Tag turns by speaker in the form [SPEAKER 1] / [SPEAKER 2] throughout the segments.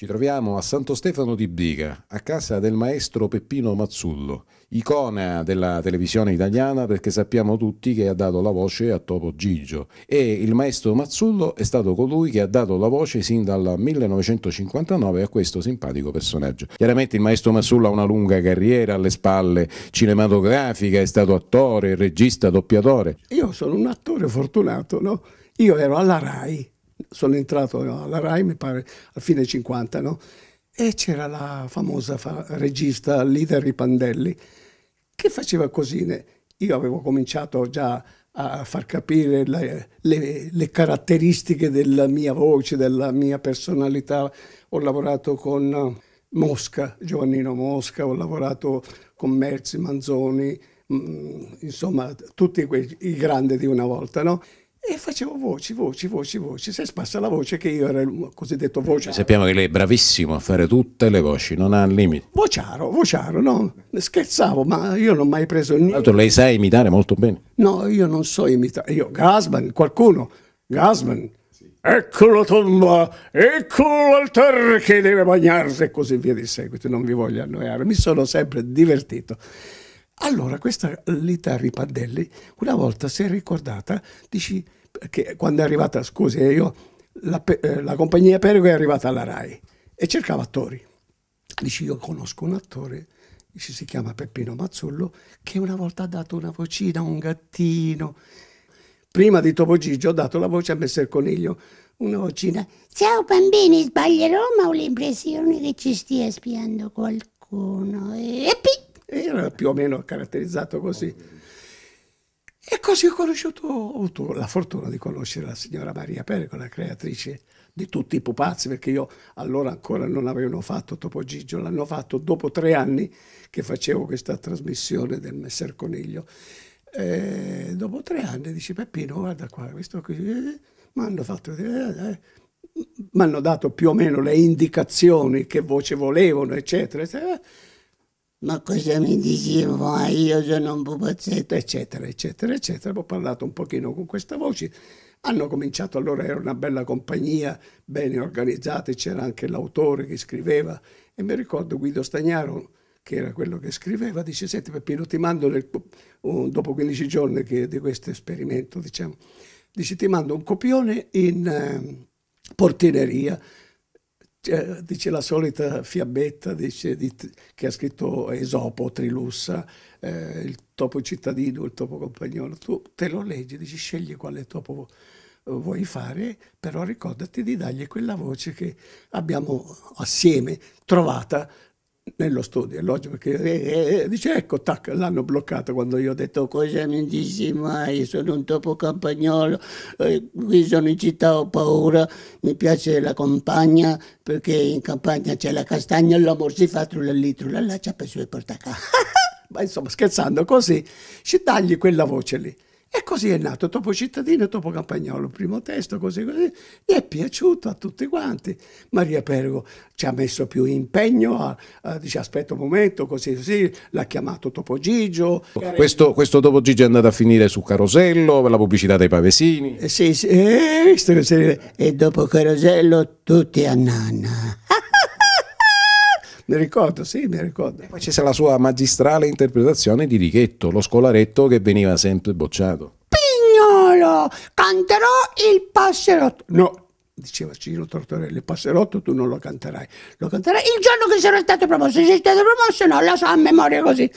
[SPEAKER 1] Ci troviamo a Santo Stefano di Briga, a casa del maestro Peppino Mazzullo, icona della televisione italiana perché sappiamo tutti che ha dato la voce a Topo Gigio e il maestro Mazzullo è stato colui che ha dato la voce sin dal 1959 a questo simpatico personaggio. Chiaramente il maestro Mazzullo ha una lunga carriera alle spalle cinematografica, è stato attore, regista, doppiatore.
[SPEAKER 2] Io sono un attore fortunato, no? Io ero alla RAI sono entrato alla RAI, mi pare, a fine 50, no? E c'era la famosa fa regista Lida Ripandelli che faceva cosine. Io avevo cominciato già a far capire le, le, le, caratteristiche della mia voce, della mia personalità. Ho lavorato con Mosca, Giovannino Mosca, ho lavorato con Merzi, Manzoni, mh, mm, insomma tutti quei, i grandi di una volta, no? e facevo voci, voci, voci, voci. Si è sparsa la voce che io ero il cosiddetto vociaro.
[SPEAKER 1] Sappiamo che lei è bravissimo a fare tutte le voci, non ha limiti.
[SPEAKER 2] Vociaro, vociaro, no? Scherzavo, ma io non ho mai preso il niente.
[SPEAKER 1] lei sa imitare molto bene.
[SPEAKER 2] No, io non so imitare. Io, Gasman, qualcuno, Gasman. Sì. Eccolo tomba, eccolo l'altare che deve bagnarsi e così via di seguito, non vi voglio annoiare, mi sono sempre divertito. Allora, questa Lita Ripandelli una volta si è ricordata, dici, perché quando è arrivata, scusi, eh, io, la, eh, la compagnia Perego è arrivata alla RAI e cercava attori. Dici, io conosco un attore, dice, si chiama Peppino Mazzullo, che una volta ha dato una vocina a un gattino. Prima di Topo Gigio ho dato la voce a Messer Coniglio, una vocina. Ciao bambini, sbaglierò, ma ho l'impressione che ci stia spiando qualcuno. E, e era più o meno caratterizzato così. E così ho conosciuto, ho avuto la fortuna di conoscere la signora Maria Perego, la creatrice di tutti i pupazzi, perché io allora ancora non avevano fatto Topo Gigio, l'hanno fatto dopo tre anni che facevo questa trasmissione del Messer Coniglio. E dopo tre anni dice Peppino, guarda qua, questo qui, eh, eh mi hanno fatto... Eh, eh, mi hanno dato più o meno le indicazioni che voce volevano, eccetera, eccetera ma cosa mi dici vai, io sono un pupazzetto, eccetera, eccetera, eccetera. Ho parlato un pochino con questa voce. Hanno cominciato allora, era una bella compagnia, bene organizzata, c'era anche l'autore che scriveva e mi ricordo Guido Stagnaro, che era quello che scriveva, dice, senti Peppino, ti mando nel, dopo 15 giorni che, di questo esperimento, diciamo, dice, ti mando un copione in eh, portineria cioè, dice la solita fiabetta dice, di, che ha scritto Esopo, Trilussa, eh, il topo cittadino, il topo compagnolo. Tu te lo leggi, dici scegli quale topo eh, vuoi fare, però ricordati di dargli quella voce che abbiamo assieme trovata nello studio, è logico, perché eh, eh, dice ecco, tac, l'hanno bloccato quando io ho detto cosa mi dici mai, sono un topo campagnolo, eh, qui sono in città, ho paura, mi piace la campagna, perché in campagna c'è la castagna, l'amor si fa trullallì, trullallà, c'è per sue portacà. Ma insomma, scherzando così, ci tagli quella voce lì. E così è nato Topo Cittadino e Topo Campagnolo, il primo testo, così così. E è piaciuto a tutti quanti. Maria Pergo ci ha messo più impegno, a, a, dice aspetta un momento, così così, l'ha chiamato Topo Gigio.
[SPEAKER 1] Questo, questo, Topo Gigio è andato a finire su Carosello, per la pubblicità dei pavesini.
[SPEAKER 2] Eh, sì, sì, eh, visto che si... E dopo Carosello tutti a
[SPEAKER 1] nanna. Mi ricordo, sì, mi ricordo. E poi c'è la sua magistrale interpretazione di Righetto, lo scolaretto che veniva sempre bocciato. Pignolo,
[SPEAKER 2] canterò il passerotto. No, diceva Ciro Tortorelli, il passerotto tu non lo canterai. Lo canterai il giorno che sarò stato promosso. Se sei stato promosso no, la so a memoria
[SPEAKER 1] così.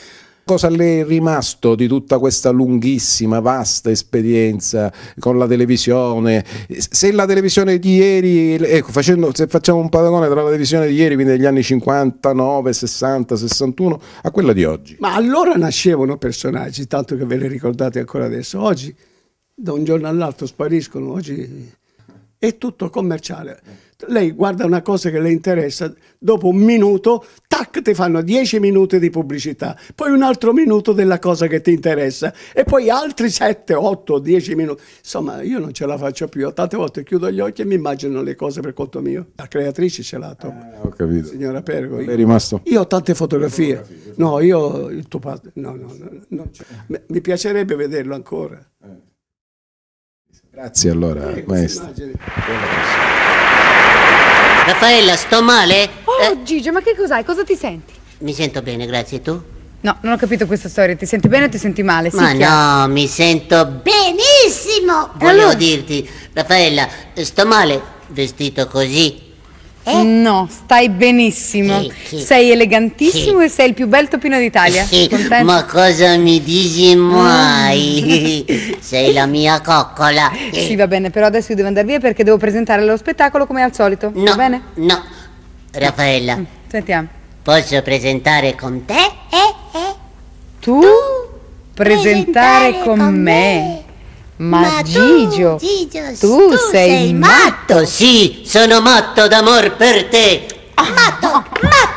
[SPEAKER 1] Cosa le è rimasto di tutta questa lunghissima, vasta esperienza con la televisione? Se la televisione di ieri, ecco, facendo, se facciamo un paragone tra la televisione di ieri, quindi degli anni 59, 60, 61, a quella di oggi. Ma allora nascevano personaggi, tanto che ve li ricordate ancora adesso. Oggi, da
[SPEAKER 2] un giorno all'altro, spariscono. Oggi è tutto commerciale. Lei guarda una cosa che le interessa, dopo un minuto tac, ti fanno 10 minuti di pubblicità, poi un altro minuto della cosa che ti interessa e poi altri 7, 8, 10 minuti. Insomma, io non ce la faccio più. Tante volte chiudo gli occhi e mi immagino le cose per conto mio. La creatrice ce l'ha, Tom. Eh, ho capito. Signora Pergo. Io, rimasto... io ho tante fotografie. No, io il tuo padre. No, no, no Mi piacerebbe vederlo ancora. Eh.
[SPEAKER 1] Grazie allora, eh, maestro.
[SPEAKER 2] Raffaella, sto male? Oh, eh. Gigi, ma che cos'hai? Cosa ti senti?
[SPEAKER 1] Mi sento bene, grazie. Tu?
[SPEAKER 2] No, non ho capito questa storia. Ti senti bene o ti senti male? Sì, ma chiaro. no, mi sento benissimo. Volevo allora. dirti, Raffaella, sto male vestito così. Eh? No, stai benissimo. Sì, sì. Sei elegantissimo sì. e sei il più bel topino d'Italia. Sì, Ma cosa mi dici mai? Mm. sei la mia coccola. Sì, va bene, però adesso io devo andare via perché devo presentare lo spettacolo come al solito. No, va bene? No. Raffaella. Mm, sentiamo. Posso presentare con te? Eh, eh. Tu? tu presentare, presentare, con, con me. me. Ma, Ma Gigio, tu, Gigio, tu, sei, sei matto. matto? Sì, sono matto d'amor per te. Ah, matto, matto.